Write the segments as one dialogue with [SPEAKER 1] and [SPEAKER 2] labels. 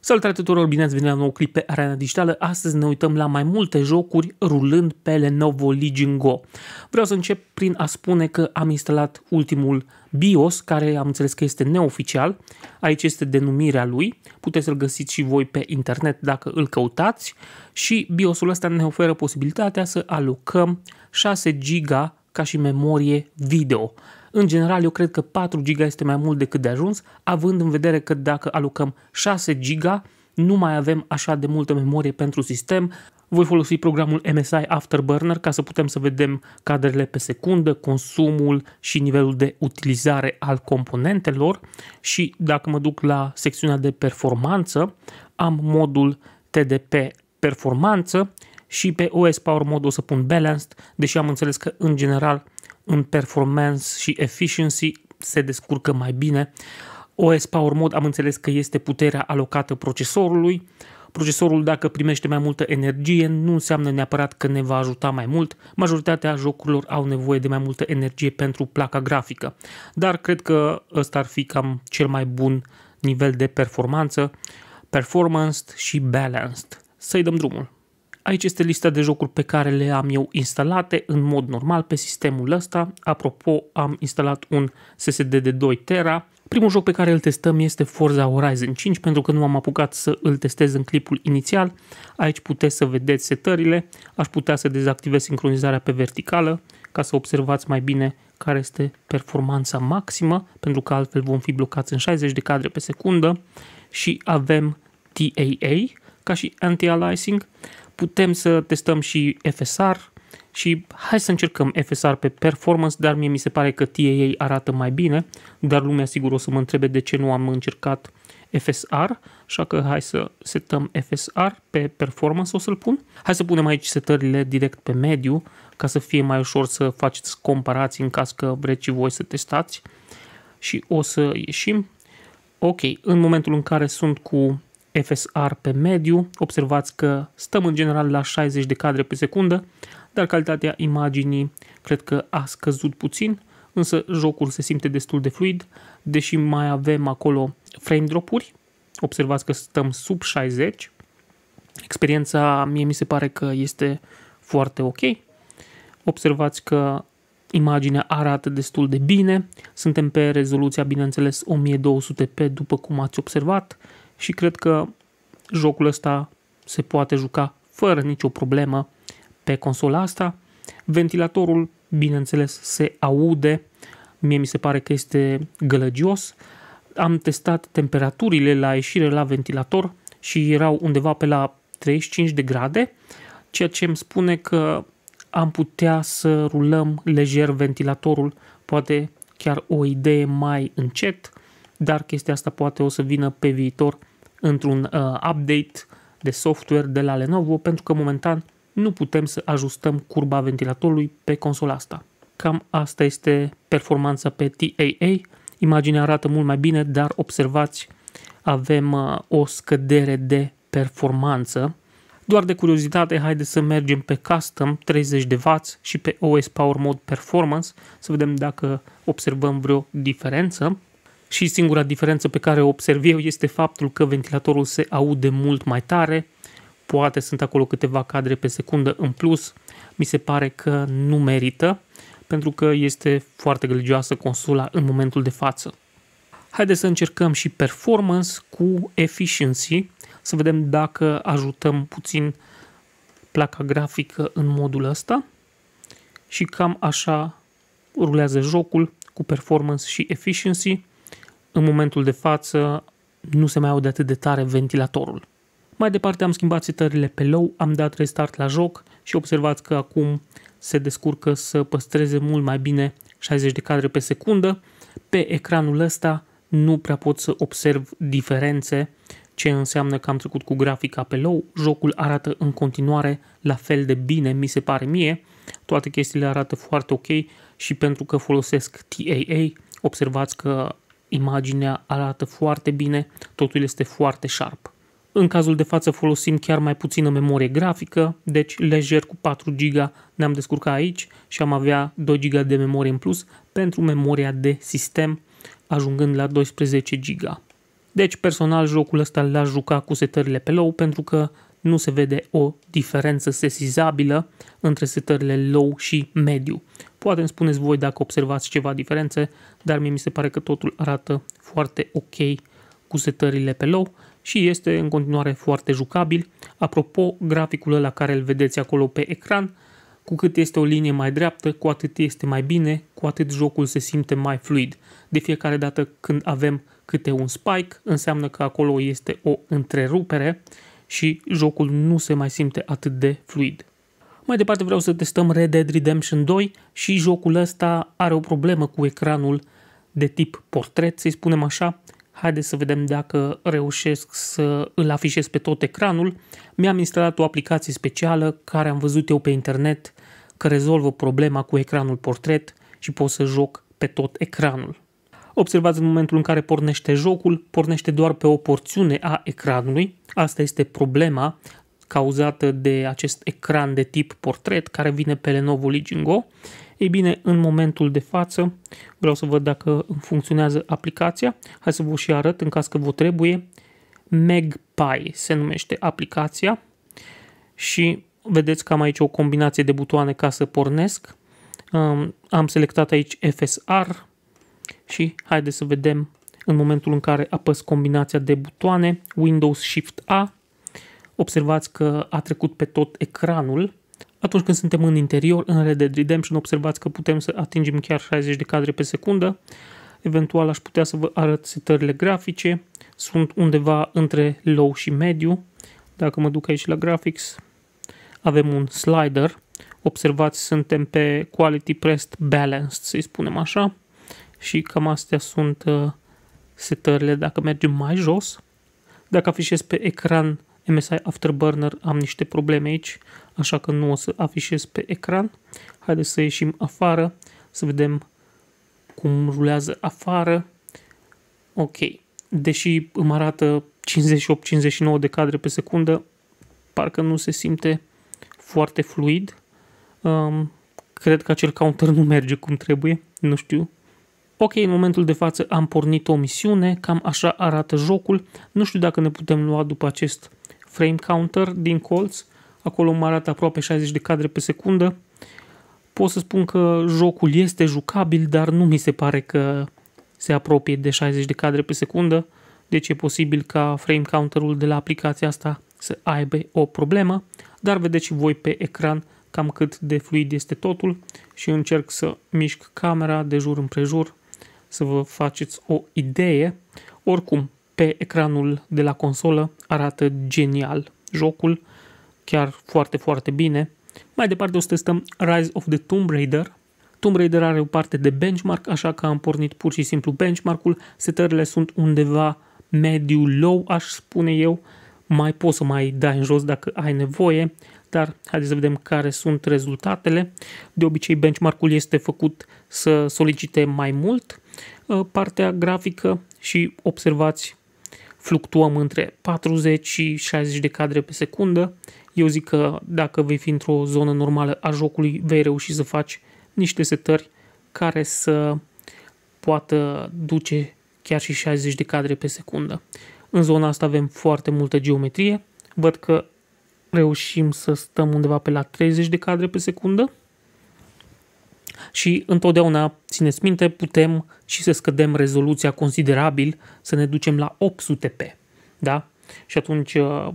[SPEAKER 1] Salutare tuturor, bine ați venit la un nou clip pe Arena Digitală. Astăzi ne uităm la mai multe jocuri rulând pe Lenovo Legion Go. Vreau să încep prin a spune că am instalat ultimul BIOS, care am înțeles că este neoficial. Aici este denumirea lui. Puteți să-l găsiți și voi pe internet dacă îl căutați. Și BIOS-ul ăsta ne oferă posibilitatea să alocăm 6 GB ca și memorie video. În general, eu cred că 4 GB este mai mult decât de ajuns, având în vedere că dacă alocăm 6 GB, nu mai avem așa de multă memorie pentru sistem. Voi folosi programul MSI Afterburner ca să putem să vedem cadrele pe secundă, consumul și nivelul de utilizare al componentelor și dacă mă duc la secțiunea de performanță, am modul TDP performanță și pe OS Power Mode o să pun Balanced, deși am înțeles că în general în performance și efficiency se descurcă mai bine. OS Power Mode am înțeles că este puterea alocată procesorului. Procesorul dacă primește mai multă energie nu înseamnă neapărat că ne va ajuta mai mult. Majoritatea jocurilor au nevoie de mai multă energie pentru placa grafică. Dar cred că ăsta ar fi cam cel mai bun nivel de performanță, performance și balanced. Să-i dăm drumul! Aici este lista de jocuri pe care le am eu instalate în mod normal pe sistemul ăsta. Apropo, am instalat un SSD de 2 tera. Primul joc pe care îl testăm este Forza Horizon 5 pentru că nu am apucat să îl testez în clipul inițial. Aici puteți să vedeți setările. Aș putea să dezactivez sincronizarea pe verticală ca să observați mai bine care este performanța maximă pentru că altfel vom fi blocați în 60 de cadre pe secundă și avem TAA ca și anti-aliasing putem să testăm și FSR și hai să încercăm FSR pe performance, dar mie mi se pare că TAA arată mai bine, dar lumea sigur o să mă întrebe de ce nu am încercat FSR, așa că hai să setăm FSR pe performance o să-l pun. Hai să punem aici setările direct pe mediu ca să fie mai ușor să faceți comparații în caz că vreți și voi să testați și o să ieșim. Ok, în momentul în care sunt cu FSR pe mediu, observați că stăm în general la 60 de cadre pe secundă, dar calitatea imaginii cred că a scăzut puțin, însă jocul se simte destul de fluid, deși mai avem acolo frame drop-uri, observați că stăm sub 60, experiența mie mi se pare că este foarte ok, observați că imaginea arată destul de bine, suntem pe rezoluția bineînțeles 1200p după cum ați observat, și cred că jocul ăsta se poate juca fără nicio problemă pe consola asta. Ventilatorul, bineînțeles, se aude. Mie mi se pare că este gălăgios. Am testat temperaturile la ieșire la ventilator și erau undeva pe la 35 de grade, ceea ce îmi spune că am putea să rulăm lejer ventilatorul, poate chiar o idee mai încet, dar chestia asta poate o să vină pe viitor într-un uh, update de software de la Lenovo pentru că momentan nu putem să ajustăm curba ventilatorului pe consola asta. Cam asta este performanța pe TAA. Imaginea arată mult mai bine, dar observați avem uh, o scădere de performanță. Doar de curiozitate, haideți să mergem pe Custom 30W și pe OS Power Mode Performance să vedem dacă observăm vreo diferență. Și singura diferență pe care o observ eu este faptul că ventilatorul se aude mult mai tare, poate sunt acolo câteva cadre pe secundă în plus, mi se pare că nu merită, pentru că este foarte gălgioasă consola în momentul de față. Haideți să încercăm și performance cu efficiency, să vedem dacă ajutăm puțin placa grafică în modul ăsta și cam așa rulează jocul cu performance și efficiency. În momentul de față nu se mai aude atât de tare ventilatorul. Mai departe am schimbat setările pe low, am dat restart la joc și observați că acum se descurcă să păstreze mult mai bine 60 de cadre pe secundă. Pe ecranul ăsta nu prea pot să observ diferențe, ce înseamnă că am trecut cu grafica pe low. Jocul arată în continuare la fel de bine, mi se pare mie. Toate chestiile arată foarte ok și pentru că folosesc TAA, observați că Imaginea arată foarte bine, totul este foarte sharp. În cazul de față folosim chiar mai puțină memorie grafică, deci lejer cu 4 GB ne-am descurcat aici și am avea 2 GB de memorie în plus pentru memoria de sistem, ajungând la 12 GB. Deci personal jocul ăsta l-aș juca cu setările pe low pentru că nu se vede o diferență sesizabilă între setările low și mediu. Poate îmi spuneți voi dacă observați ceva diferențe, dar mie mi se pare că totul arată foarte ok cu setările pe low și este în continuare foarte jucabil. Apropo, graficul la care îl vedeți acolo pe ecran, cu cât este o linie mai dreaptă, cu atât este mai bine, cu atât jocul se simte mai fluid. De fiecare dată când avem câte un spike, înseamnă că acolo este o întrerupere și jocul nu se mai simte atât de fluid. Mai departe vreau să testăm Red Dead Redemption 2 și jocul ăsta are o problemă cu ecranul de tip portret, să-i spunem așa. Haideți să vedem dacă reușesc să îl afișez pe tot ecranul. Mi-am instalat o aplicație specială care am văzut eu pe internet că rezolvă problema cu ecranul portret și pot să joc pe tot ecranul. Observați în momentul în care pornește jocul, pornește doar pe o porțiune a ecranului. Asta este problema cauzată de acest ecran de tip portret care vine pe Lenovo Legion Go. Ei bine, în momentul de față, vreau să văd dacă funcționează aplicația. Hai să vă și arăt în caz că vă trebuie. MagPie se numește aplicația și vedeți că am aici o combinație de butoane ca să pornesc. Am selectat aici FSR, și haideți să vedem în momentul în care apăs combinația de butoane Windows Shift A, observați că a trecut pe tot ecranul. Atunci când suntem în interior, în Red Dead Redemption, observați că putem să atingem chiar 60 de cadre pe secundă. Eventual aș putea să vă arăt setările grafice. Sunt undeva între low și mediu. Dacă mă duc aici la graphics, avem un slider. Observați, suntem pe Quality Pressed Balanced, să-i spunem așa și cam astea sunt uh, setările. Dacă mergem mai jos, dacă afișez pe ecran MSI Afterburner, am niște probleme aici, așa că nu o să afișez pe ecran. Haideți să ieșim afară, să vedem cum rulează afară. Ok, deși îmi arată 58-59 de cadre pe secundă, parcă nu se simte foarte fluid. Um, cred că acel counter nu merge cum trebuie, nu știu, Ok, în momentul de față am pornit o misiune, cam așa arată jocul. Nu știu dacă ne putem lua după acest frame counter din colț. Acolo mă arată aproape 60 de cadre pe secundă. Pot să spun că jocul este jucabil, dar nu mi se pare că se apropie de 60 de cadre pe secundă. Deci e posibil ca frame counterul de la aplicația asta să aibă o problemă, dar vedeți și voi pe ecran cam cât de fluid este totul și încerc să mișc camera de jur împrejur să vă faceți o idee. Oricum, pe ecranul de la consolă arată genial jocul, chiar foarte, foarte bine. Mai departe o să testăm Rise of the Tomb Raider. Tomb Raider are o parte de benchmark, așa că am pornit pur și simplu benchmark-ul. Setările sunt undeva mediu-low, aș spune eu. Mai poți să mai dai în jos dacă ai nevoie, dar haideți să vedem care sunt rezultatele. De obicei, benchmark-ul este făcut să solicite mai mult, Ă, partea grafică și observați fluctuăm între 40 și 60 de cadre pe secundă. Eu zic că dacă vei fi într-o zonă normală a jocului, vei reuși să faci niște setări care să poată duce chiar și 60 de cadre pe secundă. În zona asta avem foarte multă geometrie. Văd că reușim să stăm undeva pe la 30 de cadre pe secundă și întotdeauna, țineți minte, putem și să scădem rezoluția considerabil, să ne ducem la 800p. Da? Și atunci uh,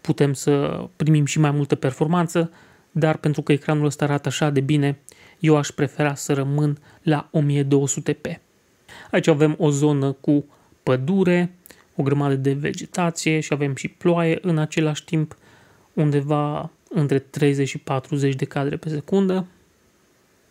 [SPEAKER 1] putem să primim și mai multă performanță, dar pentru că ecranul ăsta arată așa de bine, eu aș prefera să rămân la 1200p. Aici avem o zonă cu pădure, o grămadă de vegetație și avem și ploaie în același timp, undeva între 30 și 40 de cadre pe secundă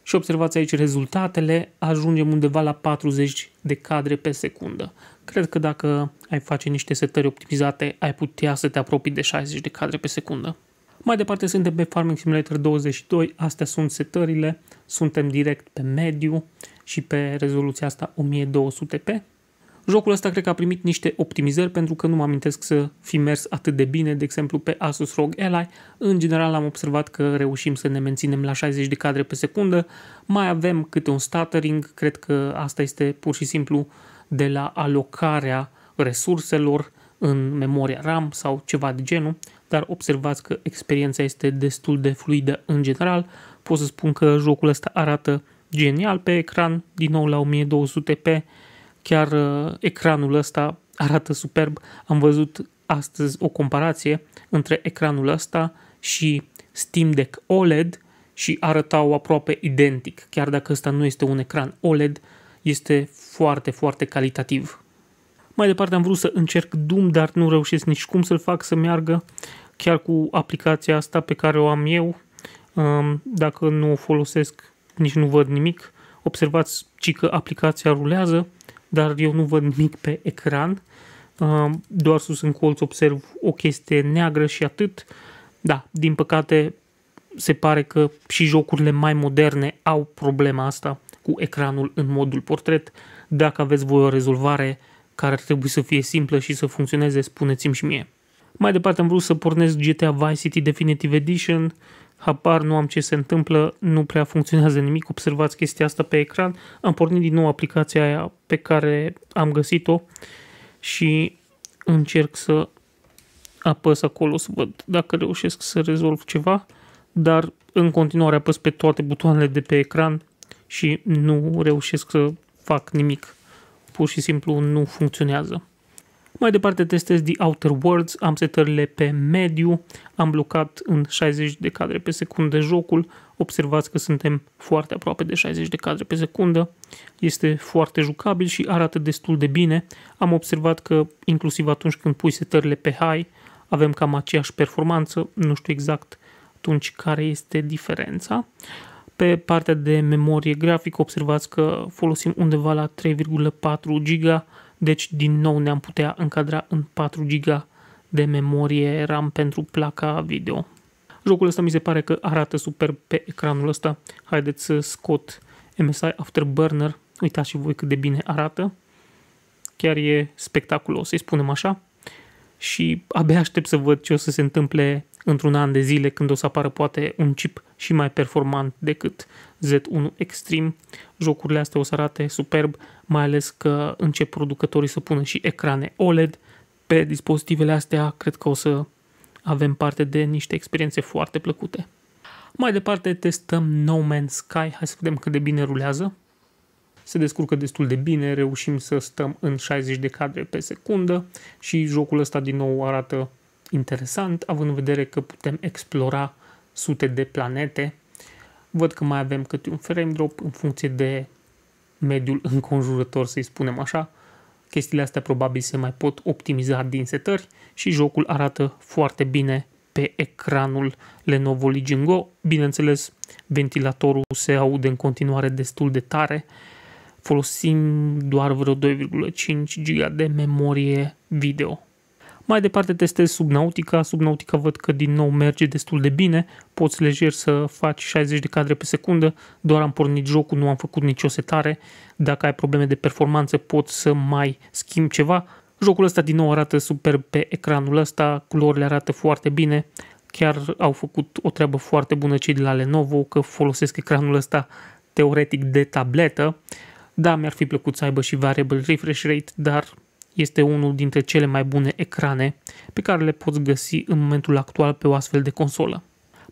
[SPEAKER 1] și observați aici rezultatele, ajungem undeva la 40 de cadre pe secundă. Cred că dacă ai face niște setări optimizate, ai putea să te apropii de 60 de cadre pe secundă. Mai departe suntem pe Farming Simulator 22, astea sunt setările, suntem direct pe mediu și pe rezoluția asta 1200p. Jocul ăsta cred că a primit niște optimizări pentru că nu mă amintesc să fi mers atât de bine, de exemplu pe Asus ROG Ally. În general am observat că reușim să ne menținem la 60 de cadre pe secundă. Mai avem câte un stuttering, cred că asta este pur și simplu de la alocarea resurselor în memoria RAM sau ceva de genul, dar observați că experiența este destul de fluidă în general. Pot să spun că jocul ăsta arată genial pe ecran, din nou la 1200p, Chiar uh, ecranul ăsta arată superb. Am văzut astăzi o comparație între ecranul ăsta și Steam Deck OLED și arătau aproape identic. Chiar dacă ăsta nu este un ecran OLED, este foarte, foarte calitativ. Mai departe am vrut să încerc Doom, dar nu reușesc nici cum să-l fac să meargă chiar cu aplicația asta pe care o am eu. Um, dacă nu o folosesc, nici nu văd nimic. Observați, ci că aplicația rulează dar eu nu văd nimic pe ecran. Doar sus în colț observ o chestie neagră și atât. Da, din păcate se pare că și jocurile mai moderne au problema asta cu ecranul în modul portret. Dacă aveți voi o rezolvare care ar trebui să fie simplă și să funcționeze, spuneți-mi și mie. Mai departe am vrut să pornesc GTA Vice City Definitive Edition habar nu am ce se întâmplă, nu prea funcționează nimic, observați chestia asta pe ecran, am pornit din nou aplicația aia pe care am găsit-o și încerc să apăs acolo să văd dacă reușesc să rezolv ceva, dar în continuare apăs pe toate butoanele de pe ecran și nu reușesc să fac nimic. Pur și simplu nu funcționează. Mai departe testez The Outer Worlds, am setările pe mediu, am blocat în 60 de cadre pe secundă jocul, observați că suntem foarte aproape de 60 de cadre pe secundă, este foarte jucabil și arată destul de bine, am observat că inclusiv atunci când pui setările pe high, avem cam aceeași performanță, nu știu exact atunci care este diferența. Pe partea de memorie grafică observați că folosim undeva la 3,4 GB deci, din nou, ne-am putea încadra în 4 GB de memorie RAM pentru placa video. Jocul ăsta mi se pare că arată super pe ecranul ăsta. Haideți să scot MSI Afterburner. Uitați și voi cât de bine arată. Chiar e spectaculos, să-i spunem așa. Și abia aștept să văd ce o să se întâmple într-un an de zile când o să apară poate un chip și mai performant decât Z1 Extreme. Jocurile astea o să arate superb, mai ales că încep producătorii să pună și ecrane OLED pe dispozitivele astea, cred că o să avem parte de niște experiențe foarte plăcute. Mai departe testăm No Man's Sky, hai să vedem cât de bine rulează. Se descurcă destul de bine, reușim să stăm în 60 de cadre pe secundă și jocul ăsta din nou arată interesant, având în vedere că putem explora sute de planete. Văd că mai avem câte un frame drop în funcție de mediul înconjurător, să-i spunem așa. Chestiile astea probabil se mai pot optimiza din setări și jocul arată foarte bine pe ecranul Lenovo Legion Go. Bineînțeles, ventilatorul se aude în continuare destul de tare. Folosim doar vreo 2,5 GB de memorie video. Mai departe testez subnautica, subnautica văd că din nou merge destul de bine, poți lejer să faci 60 de cadre pe secundă, doar am pornit jocul, nu am făcut nicio setare, dacă ai probleme de performanță poți să mai schimbi ceva. Jocul ăsta din nou arată superb pe ecranul ăsta, culorile arată foarte bine, chiar au făcut o treabă foarte bună cei de la Lenovo că folosesc ecranul ăsta teoretic de tabletă. Da, mi-ar fi plăcut să aibă și variable refresh rate, dar este unul dintre cele mai bune ecrane pe care le poți găsi în momentul actual pe o astfel de consolă.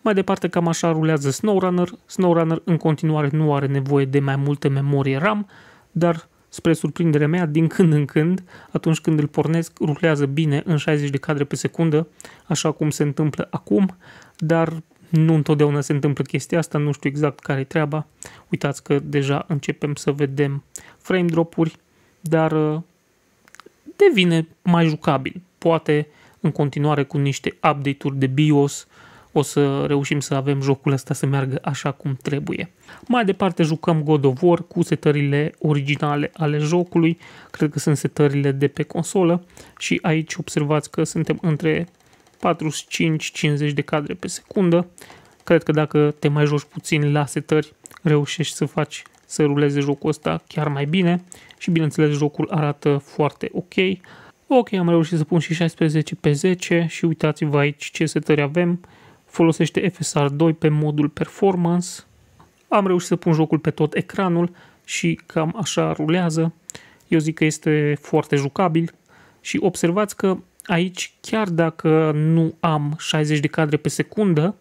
[SPEAKER 1] Mai departe, cam așa rulează SnowRunner. SnowRunner în continuare nu are nevoie de mai multe memorie RAM, dar spre surprinderea mea, din când în când, atunci când îl pornesc, rulează bine în 60 de cadre pe secundă, așa cum se întâmplă acum, dar nu întotdeauna se întâmplă chestia asta, nu știu exact care e treaba. Uitați că deja începem să vedem frame drop-uri, dar uh, devine mai jucabil. Poate în continuare cu niște update-uri de BIOS o să reușim să avem jocul ăsta să meargă așa cum trebuie. Mai departe jucăm God of War cu setările originale ale jocului, cred că sunt setările de pe consolă și aici observați că suntem între 45-50 de cadre pe secundă. Cred că dacă te mai joci puțin la setări, reușești să faci să ruleze jocul ăsta chiar mai bine și bineînțeles jocul arată foarte ok. Ok, am reușit să pun și 16 pe 10 și uitați-vă aici ce setări avem. Folosește FSR 2 pe modul performance. Am reușit să pun jocul pe tot ecranul și cam așa rulează. Eu zic că este foarte jucabil și observați că aici chiar dacă nu am 60 de cadre pe secundă,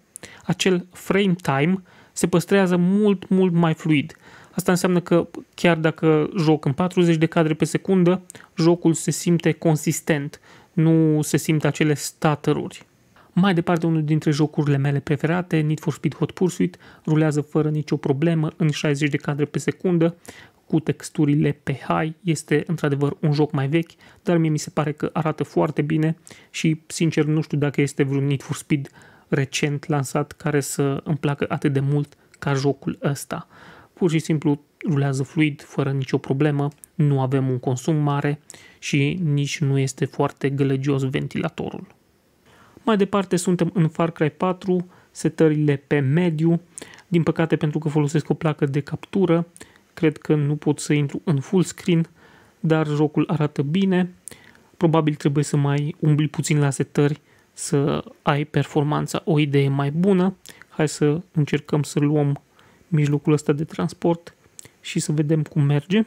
[SPEAKER 1] acel frame time se păstrează mult, mult mai fluid. Asta înseamnă că chiar dacă joc în 40 de cadre pe secundă, jocul se simte consistent, nu se simte acele stutter-uri. Mai departe, unul dintre jocurile mele preferate, Need for Speed Hot Pursuit, rulează fără nicio problemă în 60 de cadre pe secundă, cu texturile pe high, este într-adevăr un joc mai vechi, dar mie mi se pare că arată foarte bine și sincer nu știu dacă este vreun Need for Speed recent lansat care să îmi placă atât de mult ca jocul ăsta pur și simplu rulează fluid, fără nicio problemă, nu avem un consum mare și nici nu este foarte gălăgios ventilatorul. Mai departe suntem în Far Cry 4, setările pe mediu. Din păcate pentru că folosesc o placă de captură, cred că nu pot să intru în full screen, dar jocul arată bine. Probabil trebuie să mai umbli puțin la setări să ai performanța o idee mai bună. Hai să încercăm să luăm mijlocul ăsta de transport și să vedem cum merge.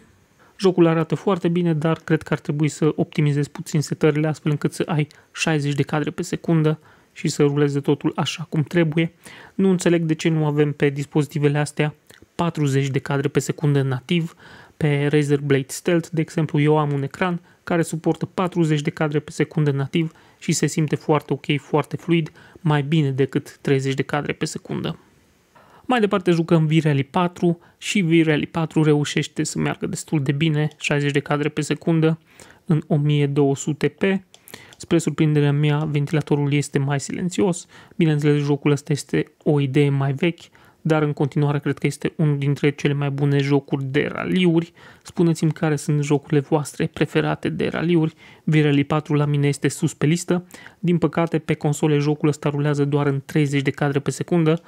[SPEAKER 1] Jocul arată foarte bine, dar cred că ar trebui să optimizezi puțin setările astfel încât să ai 60 de cadre pe secundă și să ruleze totul așa cum trebuie. Nu înțeleg de ce nu avem pe dispozitivele astea 40 de cadre pe secundă nativ. Pe Razer Blade Stealth, de exemplu, eu am un ecran care suportă 40 de cadre pe secundă nativ și se simte foarte ok, foarte fluid, mai bine decât 30 de cadre pe secundă. Mai departe jucăm V-Rally 4 și V-Rally 4 reușește să meargă destul de bine, 60 de cadre pe secundă în 1200p. Spre surprinderea mea, ventilatorul este mai silențios. Bineînțeles, jocul ăsta este o idee mai vechi, dar în continuare cred că este unul dintre cele mai bune jocuri de raliuri. Spuneți-mi care sunt jocurile voastre preferate de raliuri. Virali 4 la mine este sus pe listă. Din păcate, pe console jocul ăsta rulează doar în 30 de cadre pe secundă,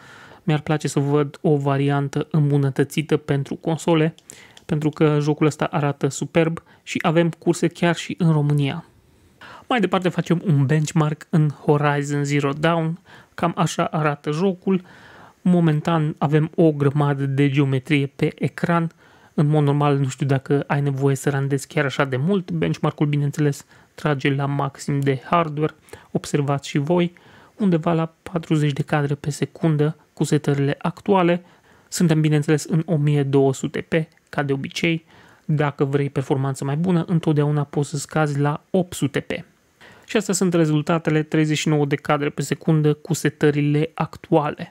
[SPEAKER 1] mi-ar place să văd o variantă îmbunătățită pentru console, pentru că jocul ăsta arată superb și avem curse chiar și în România. Mai departe facem un benchmark în Horizon Zero Dawn, cam așa arată jocul. Momentan avem o grămadă de geometrie pe ecran, în mod normal nu știu dacă ai nevoie să randezi chiar așa de mult, Benchmarkul, bineînțeles trage la maxim de hardware, observați și voi, undeva la 40 de cadre pe secundă cu setările actuale. Suntem, bineînțeles, în 1200p, ca de obicei. Dacă vrei performanță mai bună, întotdeauna poți să scazi la 800p. Și astea sunt rezultatele 39 de cadre pe secundă cu setările actuale.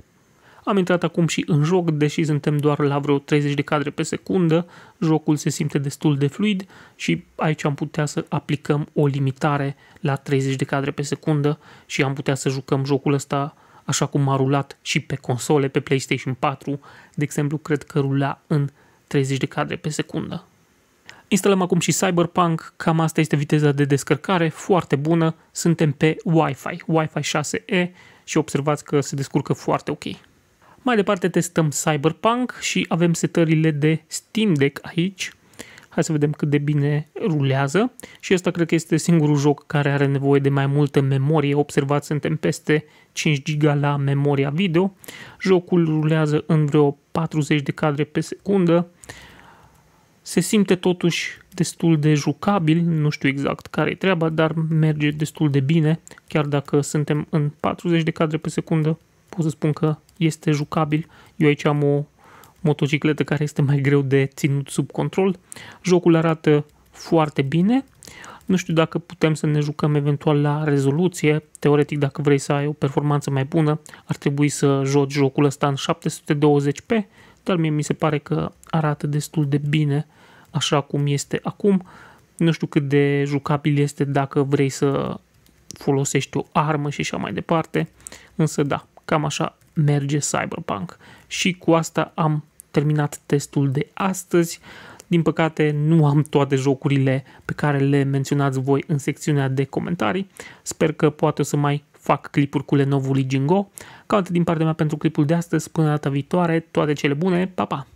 [SPEAKER 1] Am intrat acum și în joc, deși suntem doar la vreo 30 de cadre pe secundă, jocul se simte destul de fluid și aici am putea să aplicăm o limitare la 30 de cadre pe secundă și am putea să jucăm jocul ăsta așa cum a rulat și pe console, pe PlayStation 4, de exemplu, cred că rula în 30 de cadre pe secundă. Instalăm acum și Cyberpunk, cam asta este viteza de descărcare, foarte bună, suntem pe Wi-Fi, Wi-Fi 6E și observați că se descurcă foarte ok. Mai departe testăm Cyberpunk și avem setările de Steam Deck aici, Hai să vedem cât de bine rulează și ăsta cred că este singurul joc care are nevoie de mai multă memorie. Observați, suntem peste 5 GB la memoria video. Jocul rulează în vreo 40 de cadre pe secundă. Se simte totuși destul de jucabil, nu știu exact care e treaba, dar merge destul de bine, chiar dacă suntem în 40 de cadre pe secundă, pot să spun că este jucabil. Eu aici am o motocicletă care este mai greu de ținut sub control. Jocul arată foarte bine. Nu știu dacă putem să ne jucăm eventual la rezoluție. Teoretic, dacă vrei să ai o performanță mai bună, ar trebui să joci jocul ăsta în 720p, dar mie mi se pare că arată destul de bine așa cum este acum. Nu știu cât de jucabil este dacă vrei să folosești o armă și așa mai departe, însă da, cam așa merge Cyberpunk. Și cu asta am terminat testul de astăzi. Din păcate, nu am toate jocurile pe care le menționați voi în secțiunea de comentarii. Sper că poate o să mai fac clipuri cu Lenovo Legion Go. Cam atât din partea mea pentru clipul de astăzi. Până data viitoare, toate cele bune, pa, pa!